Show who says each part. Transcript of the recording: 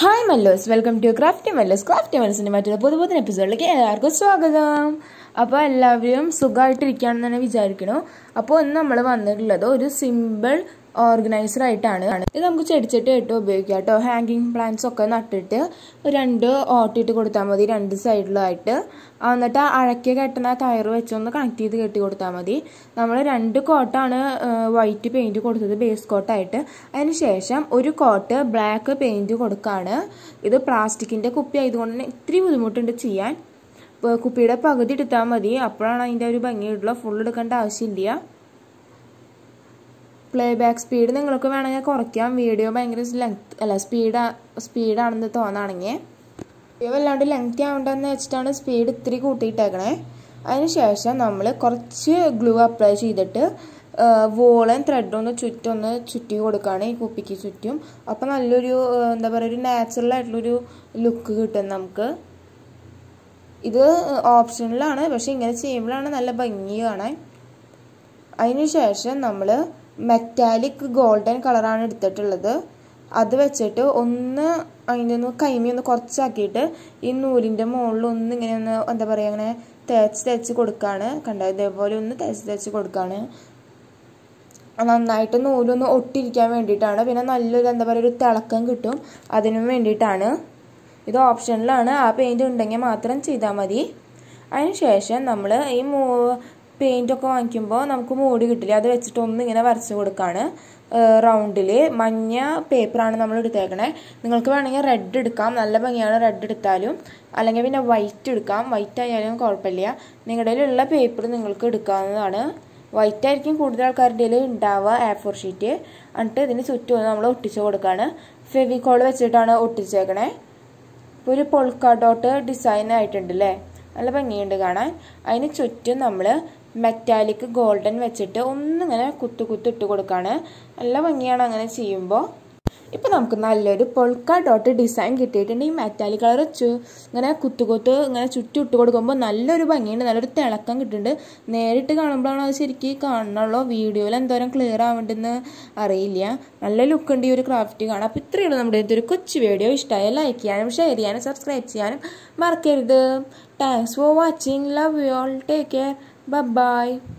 Speaker 1: Hi Mallos welcome to crafty Mallos ക്രാഫ്റ്റി മല്ലോസിൻ്റെ മറ്റൊരു പുതു പുതിയ എപ്പിസോഡിലേക്ക് എല്ലാവർക്കും സ്വാഗതം അപ്പോൾ എല്ലാവരും സുഖമായിട്ടിരിക്കുകയാണെന്ന് തന്നെ വിചാരിക്കണോ അപ്പോൾ ഇന്ന് നമ്മൾ വന്നിട്ടുള്ളത് ഒരു സിമ്പിൾ ഓർഗനൈസർ ആയിട്ടാണ് ഇത് നമുക്ക് ചെടിച്ചട്ടി ആയിട്ട് ഉപയോഗിക്കാം കേട്ടോ ഹാങ്കിങ് പ്ലാന്റ്സ് ഒക്കെ നട്ടിട്ട് രണ്ട് ഓട്ടിട്ട് കൊടുത്താൽ മതി രണ്ട് സൈഡിലായിട്ട് എന്നിട്ട് അഴക്കി കെട്ടണ കയർ വെച്ചൊന്ന് കണക്ട് ചെയ്ത് കെട്ടി കൊടുത്താൽ മതി നമ്മൾ രണ്ട് കോട്ടാണ് വൈറ്റ് പെയിന്റ് കൊടുത്തത് ബേസ് കോട്ടായിട്ട് അതിന് ശേഷം ഒരു കോട്ട് ബ്ലാക്ക് പെയിന്റ് കൊടുക്കാണ് ഇത് പ്ലാസ്റ്റിക്കിന്റെ കുപ്പി ആയതുകൊണ്ട് തന്നെ ഇത്തിരി ബുദ്ധിമുട്ടുണ്ട് ചെയ്യാൻ കുപ്പിയുടെ പകുതി എടുത്താൽ മതി അപ്പോഴാണ് അതിൻ്റെ ഒരു ഭംഗിയുള്ള ഫുൾ എടുക്കേണ്ട ആവശ്യമില്ല പ്ലേ ബാക്ക് സ്പീഡ് നിങ്ങൾക്ക് വേണമെങ്കിൽ കുറയ്ക്കാം വീഡിയോ ഭയങ്കര ലെങ്ത് അല്ല സ്പീഡ് സ്പീഡാണെന്ന് തോന്നുകയാണെങ്കിൽ വീഡിയോ വല്ലാണ്ട് ലെങ്ത് ആവണ്ടെന്ന് വെച്ചിട്ടാണ് സ്പീഡ് ഇത്തിരി കൂട്ടിയിട്ടേക്കണേ അതിനുശേഷം നമ്മൾ കുറച്ച് ഗ്ലൂ അപ്ലൈ ചെയ്തിട്ട് വോളും ത്രെഡും ഒന്ന് ചുറ്റൊന്ന് ചുറ്റി കൊടുക്കുകയാണ് ഈ കുപ്പിക്ക് ചുറ്റും അപ്പോൾ നല്ലൊരു എന്താ പറയുക ഒരു ആയിട്ടുള്ളൊരു ലുക്ക് കിട്ടും നമുക്ക് ഇത് ഓപ്ഷനിലാണ് പക്ഷെ ഇങ്ങനെ ചെയ്യുമ്പോഴാണ് നല്ല ഭംഗി കാണാൻ അതിനുശേഷം നമ്മൾ മെറ്റാലിക് ഗോൾഡൻ കളറാണ് എടുത്തിട്ടുള്ളത് അത് വെച്ചിട്ട് ഒന്ന് അതിൻ്റെ ഒന്ന് കൈമി ഒന്ന് കുറച്ചാക്കിയിട്ട് ഈ നൂലിൻ്റെ മുകളിൽ ഒന്ന് ഇങ്ങനെ ഒന്ന് എന്താ പറയുക അങ്ങനെ തേച്ച് തേച്ച് കൊടുക്കുകയാണ് കണ്ട ഇതേപോലെ ഒന്ന് തേച്ച് തേച്ച് കൊടുക്കുകയാണ് നന്നായിട്ട് നൂലൊന്ന് ഒട്ടിരിക്കാൻ വേണ്ടിയിട്ടാണ് പിന്നെ നല്ലൊരു എന്താ പറയുക ഒരു തിളക്കം കിട്ടും അതിനു വേണ്ടിയിട്ടാണ് ഇത് ഓപ്ഷനിലാണ് ആ പെയിൻറ് ഉണ്ടെങ്കിൽ മാത്രം ചെയ്താൽ മതി അതിനുശേഷം നമ്മൾ ഈ മൂ പെയിൻറ്റൊക്കെ വാങ്ങിക്കുമ്പോൾ നമുക്ക് മൂടി കിട്ടില്ല അത് വെച്ചിട്ട് ഒന്ന് ഇങ്ങനെ വരച്ച് കൊടുക്കുകയാണ് റൗണ്ടിൽ മഞ്ഞ പേപ്പറാണ് നമ്മൾ എടുത്തേക്കണേ നിങ്ങൾക്ക് വേണമെങ്കിൽ റെഡ് എടുക്കാം നല്ല ഭംഗിയാണ് റെഡ് എടുത്താലും അല്ലെങ്കിൽ പിന്നെ വൈറ്റ് എടുക്കാം വൈറ്റ് ആയാലും കുഴപ്പമില്ല നിങ്ങളുടെ പേപ്പർ നിങ്ങൾക്ക് എടുക്കാവുന്നതാണ് വൈറ്റ് ആയിരിക്കും കൂടുതൽ ആൾക്കാരുടെ ഇതിൽ ഉണ്ടാവുക എ ഫോർ ഷീറ്റ് എന്നിട്ട് ഇതിന് ചുറ്റും നമ്മൾ ഒട്ടിച്ച് കൊടുക്കുകയാണ് ഫെവിക്കോൾ വെച്ചിട്ടാണ് ഒട്ടിച്ചേക്കണേ ഇപ്പോൾ ഒരു പൊൾക്കാ ഡോട്ട് ഡിസൈൻ ആയിട്ടുണ്ട് അല്ലേ നല്ല ഭംഗിയുണ്ട് കാണാൻ അതിന് ചുറ്റും നമ്മൾ മെറ്റാലിക് ഗോൾഡൻ വെച്ചിട്ട് ഒന്നിങ്ങനെ കുത്തു കുത്തു ഇട്ട് കൊടുക്കുകയാണ് നല്ല ഭംഗിയാണ് അങ്ങനെ ചെയ്യുമ്പോൾ ഇപ്പം നമുക്ക് നല്ലൊരു പൊൾക്ക ഡോട്ട് ഡിസൈൻ കിട്ടിയിട്ടുണ്ട് ഈ മെറ്റാലിക് കളർ ചു ഇങ്ങനെ കുത്തുകുത്ത് ഇങ്ങനെ ചുറ്റി ഇട്ട് കൊടുക്കുമ്പോൾ നല്ലൊരു ഭംഗിയുണ്ട് നല്ലൊരു തിളക്കം കിട്ടുന്നുണ്ട് നേരിട്ട് കാണുമ്പോഴാണ് അത് ശരിക്കും കാണണുള്ളൂ വീഡിയോയിൽ എന്തോരം ക്ലിയർ ആവേണ്ടെന്ന് അറിയില്ല നല്ല ലുക്ക് ഉണ്ട് ഈ ഒരു ക്രാഫ്റ്റ് കാണാം അപ്പോൾ ഇത്രയുള്ളൂ നമ്മുടെ ഇതൊരു കൊച്ചു വീഡിയോ ഇഷ്ടമായ ലൈക്ക് ചെയ്യാനും ഷെയർ ചെയ്യാനും സബ്സ്ക്രൈബ് ചെയ്യാനും മറക്കരുത് thanks for watching love you all take care Bye bye.